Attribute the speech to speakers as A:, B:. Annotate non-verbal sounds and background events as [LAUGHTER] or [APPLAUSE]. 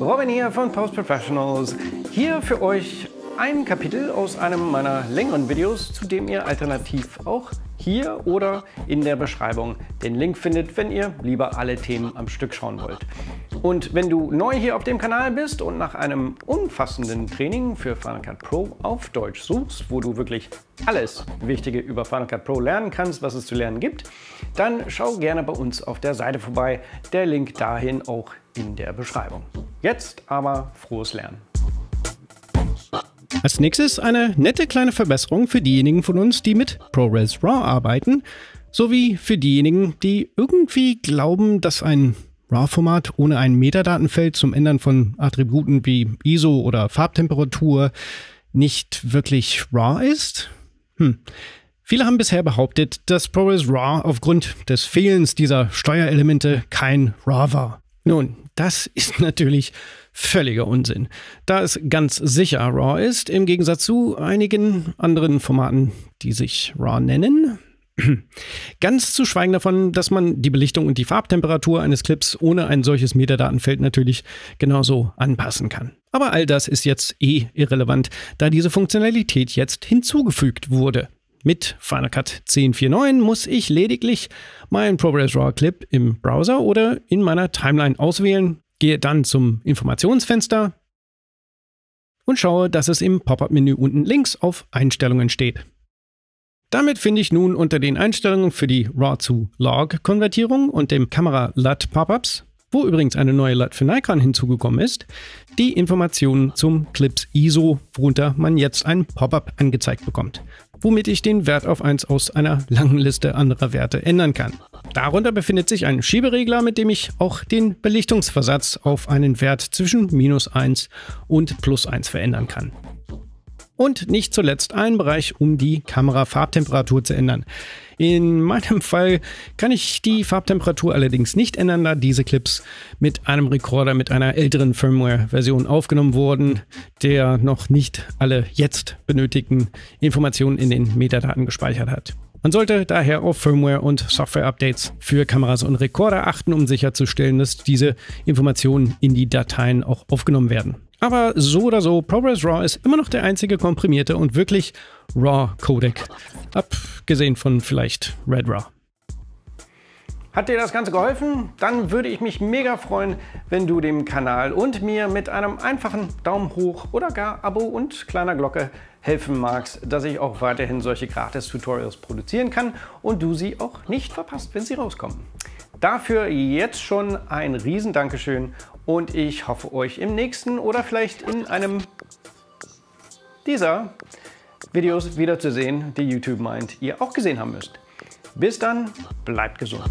A: Robin hier von Post Professionals. Hier für euch ein Kapitel aus einem meiner längeren Videos, zu dem ihr alternativ auch hier oder in der Beschreibung den Link findet, wenn ihr lieber alle Themen am Stück schauen wollt. Und wenn du neu hier auf dem Kanal bist und nach einem umfassenden Training für Final Cut Pro auf Deutsch suchst, wo du wirklich alles Wichtige über Final Cut Pro lernen kannst, was es zu lernen gibt, dann schau gerne bei uns auf der Seite vorbei. Der Link dahin auch in der Beschreibung. Jetzt aber frohes Lernen. Als nächstes eine nette kleine Verbesserung für diejenigen von uns, die mit ProRes RAW arbeiten, sowie für diejenigen, die irgendwie glauben, dass ein RAW-Format ohne ein Metadatenfeld zum Ändern von Attributen wie ISO oder Farbtemperatur nicht wirklich RAW ist. Hm. Viele haben bisher behauptet, dass ProRes RAW aufgrund des Fehlens dieser Steuerelemente kein RAW war. Nun, das ist [LAUGHS] natürlich völliger Unsinn, da es ganz sicher Raw ist, im Gegensatz zu einigen anderen Formaten, die sich Raw nennen. [CLEARS THROAT] Ganz zu schweigen davon, dass man die Belichtung und die Farbtemperatur eines Clips ohne ein solches Metadatenfeld natürlich genauso anpassen kann. Aber all das ist jetzt eh irrelevant, da diese Funktionalität jetzt hinzugefügt wurde. Mit Final Cut 10.4.9 muss ich lediglich meinen ProRes RAW Clip im Browser oder in meiner Timeline auswählen, gehe dann zum Informationsfenster und schaue, dass es im Pop-up-Menü unten links auf Einstellungen steht. Damit finde ich nun unter den Einstellungen für die RAW zu Log-Konvertierung und dem Kamera-LUT-Pop-ups, wo übrigens eine neue LUT für Nikon hinzugekommen ist, die Informationen zum Clips ISO, worunter man jetzt ein Pop-up angezeigt bekommt womit ich den Wert auf 1 aus einer langen Liste anderer Werte ändern kann. Darunter befindet sich ein Schieberegler, mit dem ich auch den Belichtungsversatz auf einen Wert zwischen minus 1 und plus 1 verändern kann und nicht zuletzt einen Bereich, um die Kamerafarbtemperatur zu ändern. In meinem Fall kann ich die Farbtemperatur allerdings nicht ändern, da diese Clips mit einem Recorder mit einer älteren Firmware-Version aufgenommen wurden, der noch nicht alle jetzt benötigten Informationen in den Metadaten gespeichert hat. Man sollte daher auf Firmware- und Software-Updates für Kameras und Recorder achten, um sicherzustellen, dass diese Informationen in die Dateien auch aufgenommen werden. Aber so oder so, ProRes RAW ist immer noch der einzige komprimierte und wirklich RAW-Codec. Abgesehen von vielleicht Red RAW. Hat dir das Ganze geholfen? Dann würde ich mich mega freuen, wenn du dem Kanal und mir mit einem einfachen Daumen hoch oder gar Abo und kleiner Glocke helfen magst, dass ich auch weiterhin solche Gratis-Tutorials produzieren kann und du sie auch nicht verpasst, wenn sie rauskommen. Dafür jetzt schon ein riesen Dankeschön und ich hoffe euch im nächsten oder vielleicht in einem dieser Videos wiederzusehen, die YouTube meint, ihr auch gesehen haben müsst. Bis dann, bleibt gesund.